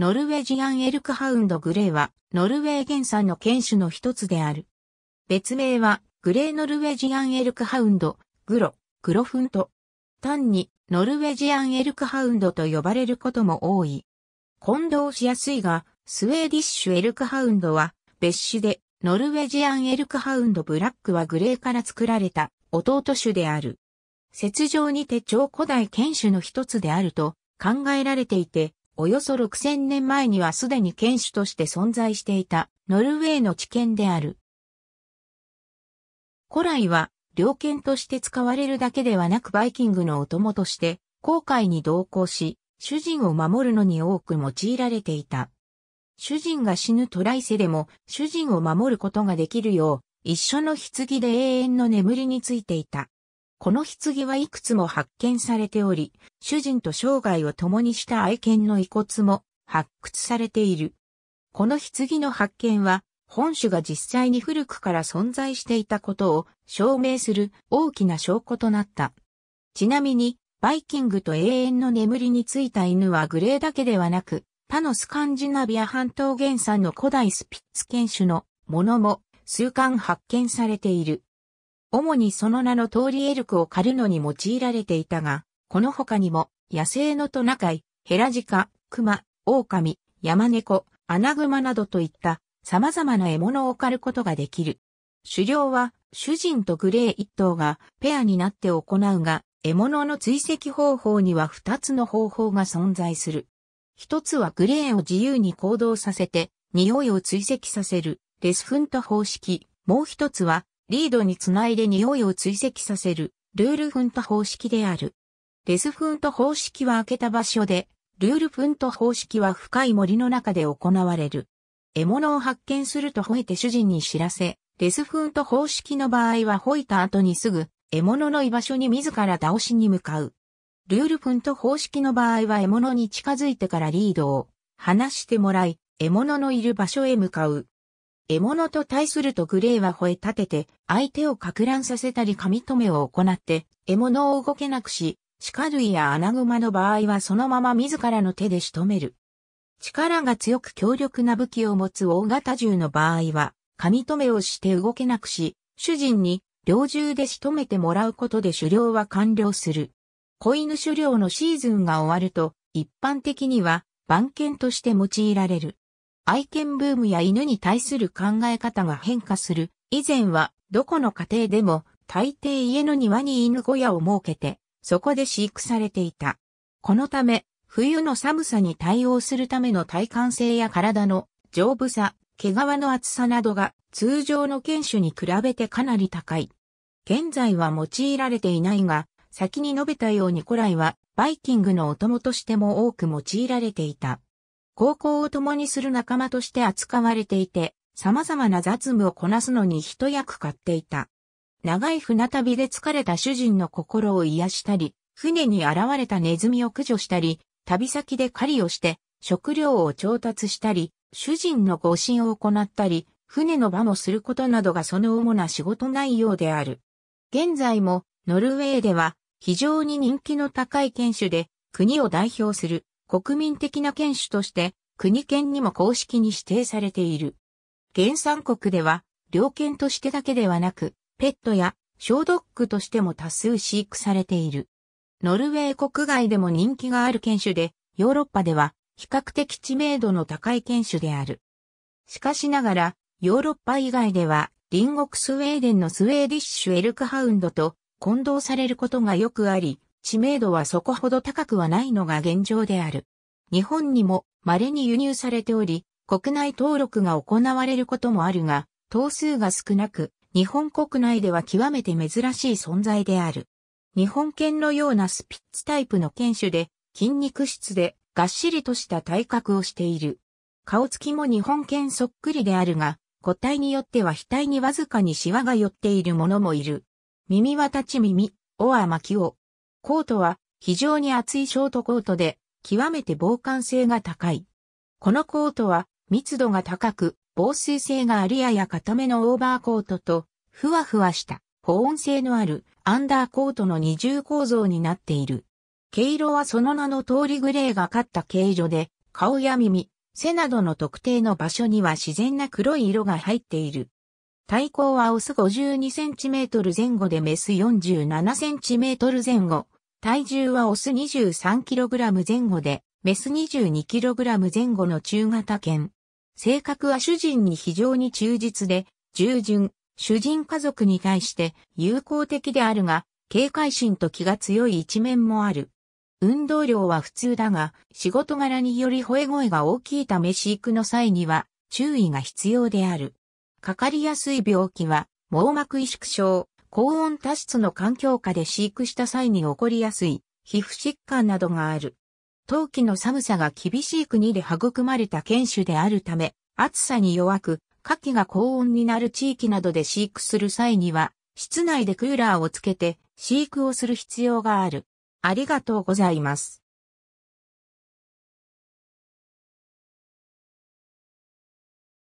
ノルウェージアンエルクハウンドグレーは、ノルウェー原産の犬種の一つである。別名は、グレーノルウェージアンエルクハウンド、グロ、グロフント。単に、ノルウェージアンエルクハウンドと呼ばれることも多い。混同しやすいが、スウェーディッシュエルクハウンドは、別種で、ノルウェージアンエルクハウンドブラックはグレーから作られた弟種である。雪上にて超古代犬種の一つであると考えられていて、およそ6000年前にはすでに犬種として存在していたノルウェーの知見である。古来は、猟犬として使われるだけではなくバイキングのお供として、航海に同行し、主人を守るのに多く用いられていた。主人が死ぬトライセでも主人を守ることができるよう、一緒の棺で永遠の眠りについていた。この棺はいくつも発見されており、主人と生涯を共にした愛犬の遺骨も発掘されている。この棺の発見は、本種が実際に古くから存在していたことを証明する大きな証拠となった。ちなみに、バイキングと永遠の眠りについた犬はグレーだけではなく、他のスカンジナビア半島原産の古代スピッツ犬種のものも数巻発見されている。主にその名の通りエルクを狩るのに用いられていたが、この他にも、野生のトナカイ、ヘラジカ、クマ、オオカミ、ヤマネコ、アナグマなどといった様々な獲物を狩ることができる。狩猟は主人とグレー一頭がペアになって行うが、獲物の追跡方法には二つの方法が存在する。一つはグレーを自由に行動させて、匂いを追跡させる、レスフント方式。もう一つはリードにつないで匂いを追跡させる、ルールフント方式である。レスフント方式は開けた場所で、ルールフント方式は深い森の中で行われる。獲物を発見すると吠えて主人に知らせ、レスフント方式の場合は吠いた後にすぐ、獲物の居場所に自ら倒しに向かう。ルールフント方式の場合は獲物に近づいてからリードを、離してもらい、獲物のいる場所へ向かう。獲物と対するとグレーは吠え立てて、相手をか乱させたり髪留めを行って、獲物を動けなくし、鹿類やアナグマの場合はそのまま自らの手で仕留める。力が強く強力な武器を持つ大型銃の場合は、髪留めをして動けなくし、主人に猟銃で仕留めてもらうことで狩猟は完了する。子犬狩猟のシーズンが終わると、一般的には番犬として用いられる。愛犬ブームや犬に対する考え方が変化する。以前は、どこの家庭でも、大抵家の庭に犬小屋を設けて、そこで飼育されていた。このため、冬の寒さに対応するための耐寒性や体の丈夫さ、毛皮の厚さなどが通常の犬種に比べてかなり高い。現在は用いられていないが、先に述べたように古来はバイキングのお供としても多く用いられていた。高校を共にする仲間として扱われていて、様々な雑務をこなすのに一役買っていた。長い船旅で疲れた主人の心を癒したり、船に現れたネズミを駆除したり、旅先で狩りをして食料を調達したり、主人の護身を行ったり、船の場もすることなどがその主な仕事内容である。現在もノルウェーでは非常に人気の高い犬種で国を代表する国民的な犬種として国犬にも公式に指定されている。原産国では、猟犬としてだけではなく、ペットや小ドッグとしても多数飼育されている。ノルウェー国外でも人気がある犬種で、ヨーロッパでは比較的知名度の高い犬種である。しかしながら、ヨーロッパ以外では、隣国スウェーデンのスウェーディッシュエルクハウンドと混同されることがよくあり、知名度はそこほど高くはないのが現状である。日本にも稀に輸入されており、国内登録が行われることもあるが、頭数が少なく、日本国内では極めて珍しい存在である。日本犬のようなスピッツタイプの犬種で、筋肉質で、がっしりとした体格をしている。顔つきも日本犬そっくりであるが、個体によっては額にわずかにシワが寄っているものもいる。耳は立ち耳、尾は巻き尾、コートは非常に厚いショートコートで極めて防寒性が高い。このコートは密度が高く防水性がありやや固めのオーバーコートとふわふわした保温性のあるアンダーコートの二重構造になっている。毛色はその名の通りグレーがかった毛色で顔や耳、背などの特定の場所には自然な黒い色が入っている。体高はオス 52cm 前後でメス 47cm 前後。体重はオス 23kg 前後で、メス 22kg 前後の中型犬。性格は主人に非常に忠実で、従順、主人家族に対して友好的であるが、警戒心と気が強い一面もある。運動量は普通だが、仕事柄により吠え声が大きいため飼育の際には注意が必要である。かかりやすい病気は、網膜萎縮症、高温多湿の環境下で飼育した際に起こりやすい、皮膚疾患などがある。冬季の寒さが厳しい国で育まれた犬種であるため、暑さに弱く、夏季が高温になる地域などで飼育する際には、室内でクーラーをつけて飼育をする必要がある。ありがとうございます。